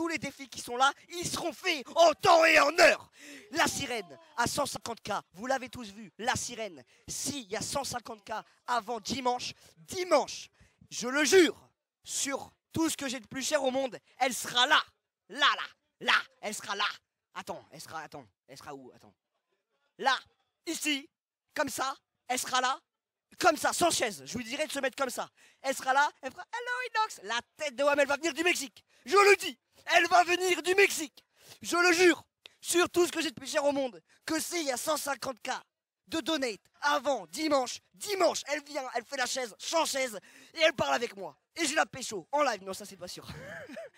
tous les défis qui sont là, ils seront faits en temps et en heure. La sirène à 150K, vous l'avez tous vu, la sirène. S'il y a 150K avant dimanche, dimanche, je le jure, sur tout ce que j'ai de plus cher au monde, elle sera là. Là, là, là, elle sera là. Attends, elle sera, attends, elle sera où Attends. Là, ici, comme ça, elle sera là, comme ça, sans chaise. Je vous dirais de se mettre comme ça. Elle sera là, elle fera Hello Inox La tête de Wam, elle va venir du Mexique. Je le dis elle va venir du Mexique. Je le jure. Sur tout ce que j'ai de plus cher au monde. Que c'est il y a 150K de donate avant dimanche. Dimanche, elle vient, elle fait la chaise, sans chaise, et elle parle avec moi. Et je la pécho en live. Non, ça c'est pas sûr.